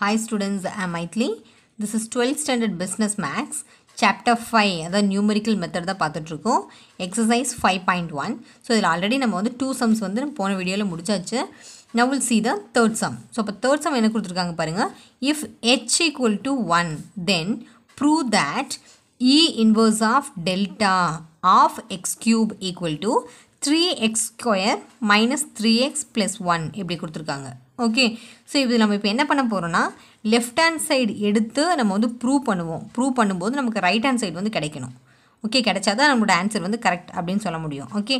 hi students I Mythili this is twelfth standard business maths chapter five அதாவது numerical method தான் பார்த்துட்ருக்கோம் exercise five point one so இதில் already நம்ம வந்து two sums வந்து நம்ம போன வீடியோவில் முடிச்சாச்சு now will see the third sum so அப்போ தேர்ட் சம் என்ன கொடுத்துருக்காங்க பாருங்கள் if H equal to one then prove that E inverse of delta of X cube equal to three X square minus three X plus one இப்படி கொடுத்துருக்காங்க okay so இது நம்ம இப்போ என்ன பண்ண போகிறோம்னா லெஃப்ட் ஹேண்ட் சைடு எடுத்து நம்ம வந்து ப்ரூவ் பண்ணுவோம் ப்ரூவ் பண்ணும்போது நமக்கு ரைட் ஹேண்ட் சைடு வந்து கிடைக்கணும் ஓகே கிடைச்சா தான் நம்மளோட ஆன்சர் வந்து கரெக்ட் அப்படின்னு சொல்ல முடியும் okay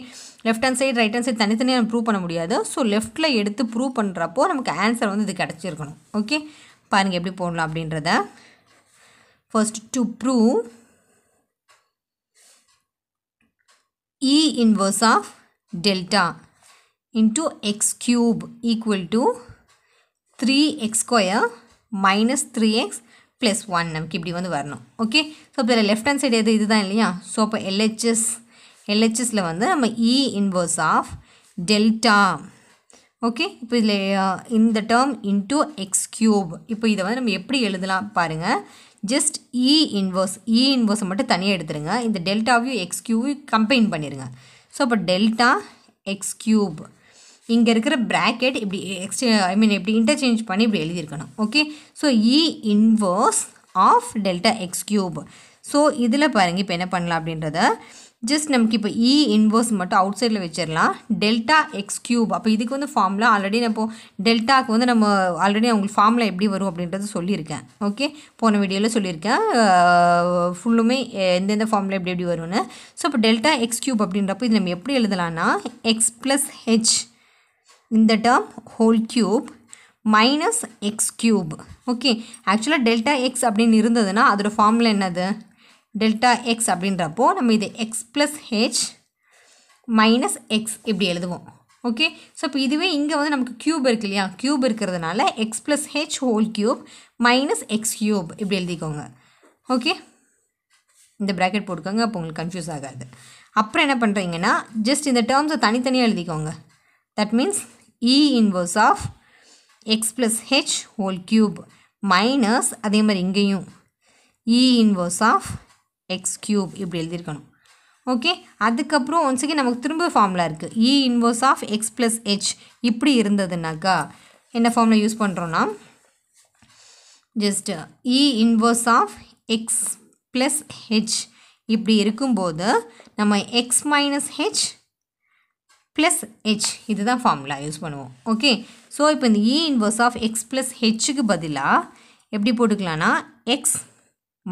left hand side right hand side தனித்தனியாக நம்ம ப்ரூவ் பண்ண முடியாது ஸோ லெஃப்ட்டில் எடுத்து ப்ரூவ் பண்ணுறப்போ நமக்கு ஆன்சர் வந்து இது கிடச்சிருக்கணும் ஓகே பாருங்கள் எப்படி போடலாம் அப்படின்றத first to prove E inverse of delta into X cube equal to three square minus minus three X plus one நமக்கு இப்படி வந்து வரணும் ஓகே ஸோ இப்போ இதில் லெஃப்ட் side சைடு எது இதுதான் இல்லையா ஸோ அப்போ எல்ஹெச்எஸ் எல்ஹெச்எஸில் வந்து நம்ம E e inverse of delta okay இப்போ இதில் இந்த டேர்ம் into x cube இப்போ இதை வந்து நம்ம எப்படி எழுதலாம் பாருங்க just E e inverse E e inverse மட்டும் தனியாக எடுத்திருங்க இந்த டெல்டாவையும் x cube கம்பைன் பண்ணிடுங்க ஸோ அப்போ டெல்டா x cube இங்கே இருக்கிற ப்ராக்கெட் இப்படி எக்ஸ்டே ஐ மீன் இப்படி இன்டர்சேஞ்ச் பண்ணி இப்படி எழுதியிருக்கணும் okay so E inverse of delta X cube so இதில் பாருங்கள் இப்போ என்ன பண்ணலாம் அப்படின்றத ஜஸ்ட் நமக்கு இப்போ இ இன்வர்ஸ் மட்டும் அவுட் சைடில் வச்சிடலாம் டெல்டா எக்ஸ் கியூப் அப்போ இதுக்கு வந்து ஃபார்ம்லாம் ஆல்ரெடி நான் இப்போ டெல்டாக்கு வந்து நம்ம ஆல்ரெடி அவங்களுக்கு ஃபார்ம்லாம் எப்படி வரும் அப்படின்றது சொல்லியிருக்கேன் ஓகே போன வீடியோவில் சொல்லியிருக்கேன் ஃபுல்லுமே எந்தெந்த ஃபார்மில் எப்படி எப்படி வரும்னு ஸோ இப்போ டெல்டா எக்ஸ் கியூப் அப்படின்றப்போ இது நம்ம எப்படி எழுதலாம்னா எக்ஸ் ப்ளஸ் ஹெச் இந்த term whole cube minus X cube okay ஆக்சுவலாக டெல்டா எக்ஸ் அப்படின்னு இருந்ததுன்னா அதோடய formula என்னது டெல்டா எக்ஸ் அப்படின்றப்போ நம்ம இது X plus H minus X இப்படி எழுதுவோம் ஓகே ஸோ இப்போ இதுவே இங்கே வந்து நமக்கு க்யூப் இருக்கு இல்லையா க்யூப் இருக்கிறதுனால X plus H whole cube minus X cube இப்படி எழுதிக்கோங்க ஓகே இந்த ப்ராக்கெட் போட்டுக்கோங்க அப்போ உங்களுக்கு கன்ஃபியூஸ் ஆகாது அப்புறம் என்ன பண்ணுறீங்கன்னா ஜஸ்ட் இந்த டேர்ம்ஸை தனித்தனியாக எழுதிக்கோங்க that means E inverse of x plus h whole cube minus அதே மாதிரி இங்கேயும் E inverse of x cube இப்படி எழுதியிருக்கணும் ஓகே அதுக்கப்புறம் ஒன்ஸ் அகேன் நமக்கு திரும்ப ஃபார்முலா இருக்குது e inverse of X plus H இப்படி இருந்ததுனாக்கா என்ன ஃபார்முலா யூஸ் பண்ணுறோன்னா just E inverse of X plus H இப்படி இருக்கும்போது நம்ம X minus H plus H இது தான் ஃபார்முலா யூஸ் பண்ணுவோம் ஓகே ஸோ இப்போ இந்த E inverse of X plus ஹெச்சுக்கு பதிலாக எப்படி போட்டுக்கலான்னா எக்ஸ்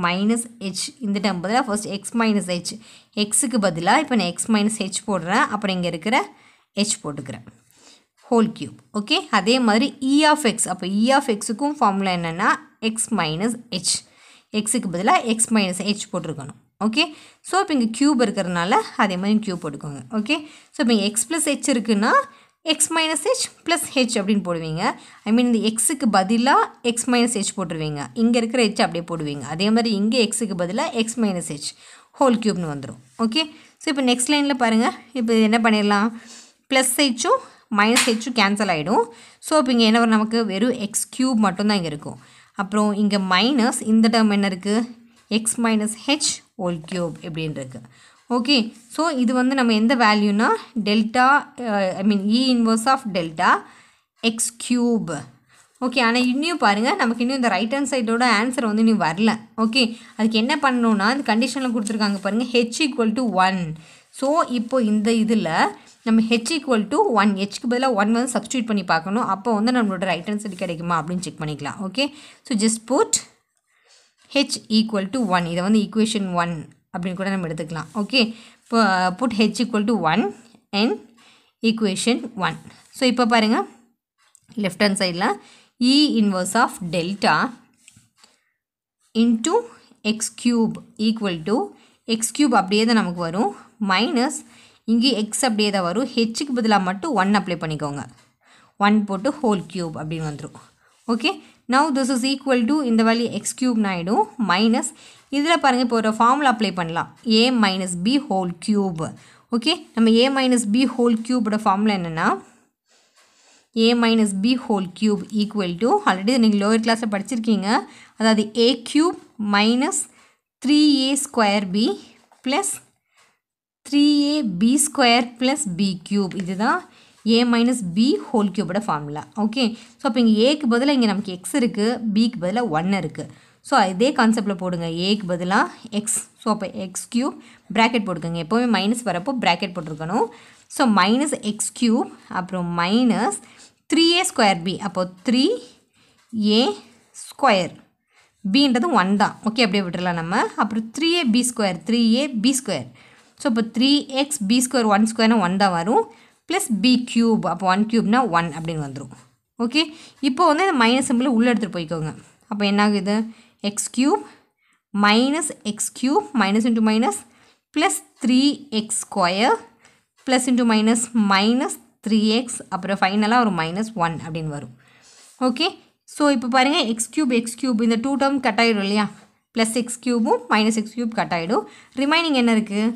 மைனஸ் ஹெச் இந்த டைம் பதிலாக ஃபர்ஸ்ட் எக்ஸ் மைனஸ் ஹெச் எக்ஸுக்கு பதிலாக இப்போ நான் எக்ஸ் மைனஸ் ஹெச் போடுறேன் அப்புறம் இங்கே இருக்கிற ஹெச் போட்டுக்கிறேன் ஹோல் க்யூப் ஓகே அதே மாதிரி இ e ஆஃப் எக்ஸ் அப்போ இ e ஆஃப் எக்ஸுக்கும் ஃபார்முலா என்னென்னா எக்ஸ் மைனஸ் ஹெச் எக்ஸுக்கு பதிலாக எக்ஸ் மைனஸ் ஹெச் போட்டிருக்கணும் ஓகே ஸோ இப்போ இங்கே க்யூப் இருக்கிறனால அதே மாதிரி க்யூப் போட்டுக்கோங்க ஓகே ஸோ இப்போ இங்கே எக்ஸ் ப்ளஸ் ஹெச் இருக்குன்னா X minus H plus H அப்படின்னு போடுவீங்க ஐ மீன் இந்த எக்ஸுக்கு பதிலாக எக்ஸ் மைனஸ் ஹெச் போட்டுருவீங்க இங்கே இருக்கிற ஹெச் அப்படியே போடுவீங்க அதே மாதிரி இங்கே எக்ஸுக்கு பதிலாக எக்ஸ் மைனஸ் ஹெச் ஹோல் க்யூப்னு வந்துடும் ஓகே ஸோ இப்போ நெக்ஸ்ட் லைனில் பாருங்கள் இப்போ என்ன பண்ணிடலாம் ப்ளஸ் ஹெச்சும் மைனஸ் ஹெச்சும் கேன்சல் ஆகிடும் ஸோ இப்போ இங்கே என்ன நமக்கு வெறும் எக்ஸ் க்யூப் மட்டும்தான் இங்கே இருக்கும் அப்புறம் இங்கே மைனஸ் இந்த டேர்ம் என்ன இருக்குது X minus H whole cube இப்படின்றது ஓகே ஸோ இது வந்து நம்ம எந்த வேல்யூனா delta I mean E inverse of delta X cube okay ஆனால் இன்னும் பாருங்க நமக்கு இன்னும் இந்த ரைட் ஹேண்ட் சைடோட ஆன்சர் வந்து இன்னும் வரல ஓகே அதுக்கு என்ன பண்ணணும்னா இந்த கண்டிஷனில் கொடுத்துருக்காங்க பாருங்கள் H equal to one so இப்போ இந்த இதில் நம்ம ஹெச் ஈக்குவல் டு ஒன் ஹெச்க்கு பதிலாக ஒன் வந்து சப்ஸ்டியூட் பண்ணி பார்க்கணும் அப்போ வந்து நம்மளோட ரைட் ஹேண்ட் சைடு கிடைக்குமா அப்படின்னு செக் பண்ணிக்கலாம் okay so just put H equal to one இதை வந்து equation ஒன் அப்படின்னு கூட நம்ம எடுத்துக்கலாம் ஓகே இப்போ put H equal to one and equation one so இப்போ பாருங்கள் லெஃப்ட் ஹேண்ட் சைடில் E inverse of delta into X cube equal to X அப்படியே தான் நமக்கு வரும் மைனஸ் இங்கு எக்ஸ் அப்படியே தான் வரும் ஹெச்சுக்கு பதிலாக மட்டும் ஒன் அப்ளை பண்ணிக்கோங்க ஒன் போட்டு ஹோல் க்யூப் அப்படின்னு வந்துடும் okay now this is equal to இந்த வழி எக்ஸ் க்யூப்னு மைனஸ் இதில் பாருங்கள் இப்போ ஒரு ஃபார்முலா அப்ளை பண்ணலாம் A minus B whole cube okay நம்ம ஏ மைனஸ் பி ஹோல் க்யூபோட ஃபார்முலா என்னென்னா A minus B whole cube equal to already நீங்கள் லோயர் கிளாஸில் படிச்சிருக்கீங்க அதாவது A cube minus three A square B plus three A B square plus B cube இதுதான் A minus B whole கியூபோட formula okay so அப்போ இங்கே ஏக்கு பதிலாக இங்கே நமக்கு எக்ஸ் இருக்குது பிக்கு பதிலாக ஒன் இருக்குது ஸோ இதே கான்செப்டில் போடுங்க ஏக்கு பதிலாக எக்ஸ் ஸோ அப்போ எக்ஸ் கியூப் ப்ராக்கெட் போட்டுக்கோங்க எப்போவுமே மைனஸ் வரப்போ ப்ராக்கெட் போட்டிருக்கணும் ஸோ மைனஸ் எக்ஸ் கியூப் அப்புறம் minus three A square B அப்போது த்ரீ ஏ ஸ்கொயர் பின்றது ஒன் தான் ஓகே அப்படியே விட்டுடலாம் நம்ம அப்புறம் three A B square three A B square so இப்போ three X B square one ஸ்கொயர்னால் ஒன் தான் வரும் ப்ளஸ் பி க்யூப் அப்போ ஒன் க்யூப்னால் ஒன் அப்படின்னு வந்துடும் ஓகே இப்போ வந்து இந்த மைனஸ் சிம்பிள் உள்ளே எடுத்துகிட்டு போய்க்கோங்க அப்போ என்ன ஆகுது X cube minus X cube minus into minus plus three X square plus into minus minus three X அப்புறம் ஃபைனலாக ஒரு மைனஸ் ஒன் அப்படின்னு வரும் ஓகே ஸோ இப்போ பாருங்கள் எக்ஸ் க்யூப் எக்ஸ் க்யூப் இந்த டூ டேர்ம் கட் ஆகிடும் இல்லையா ப்ளஸ் எக்ஸ் க்யூபும் மைனஸ் எக்ஸ் க்யூப் கட் ஆகிடும் ரிமைனிங் என்ன இருக்குது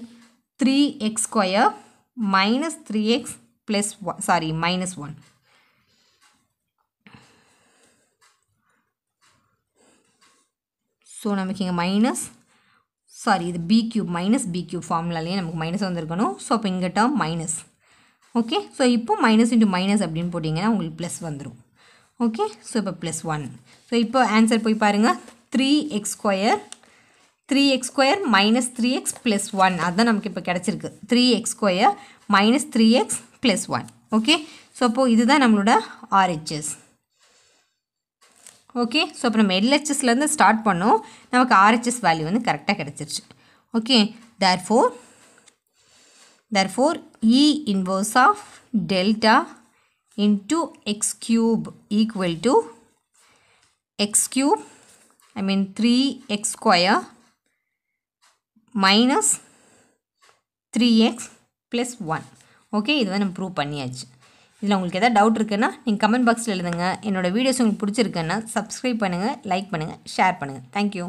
three X square minus 3x plus 1 sorry minus 1 so நமக்கு இங்கே மைனஸ் சாரி இது B cube minus B cube ஃபார்முலாலேயே நமக்கு மைனஸ் வந்திருக்கணும் ஸோ அப்போ இங்கே டேர்ம் மைனஸ் ஓகே ஸோ இப்போ மைனஸ் இன்ட்டு மைனஸ் அப்படின்னு போட்டிங்கன்னா உங்களுக்கு ப்ளஸ் வந்துடும் ஓகே ஸோ இப்போ ப்ளஸ் ஒன் ஸோ இப்போ ஆன்சர் போய் பாருங்கள் three X square three X square minus three X plus one அதுதான் நமக்கு இப்போ கிடச்சிருக்கு three X square minus three X plus one okay so அப்போது இதுதான் நம்மளோட ஆர்ஹெச்எஸ் ஓகே ஸோ அப்போ நம்ம எல்ஹெச்எஸ்லேருந்து ஸ்டார்ட் பண்ணோம் நமக்கு ஆர்ஹெச்எஸ் வேல்யூ வந்து கரெக்டாக கிடச்சிருச்சு okay therefore therefore E inverse of delta into X cube equal to X cube I mean three X square minus three X plus one okay இது தான் நம்ம ப்ரூவ் பண்ணியாச்சு இதில் உங்களுக்கு எதாவது டவுட் இருக்குன்னா நீங்கள் கமெண்ட் பாக்ஸில் எழுதுங்க என்னோடய வீடியோஸ் உங்களுக்கு பிடிச்சிருக்குன்னா சப்ஸ்கிரைப் பண்ணுங்கள் லைக் பண்ணுங்கள் ஷேர் பண்ணுங்கள் தேங்க்யூ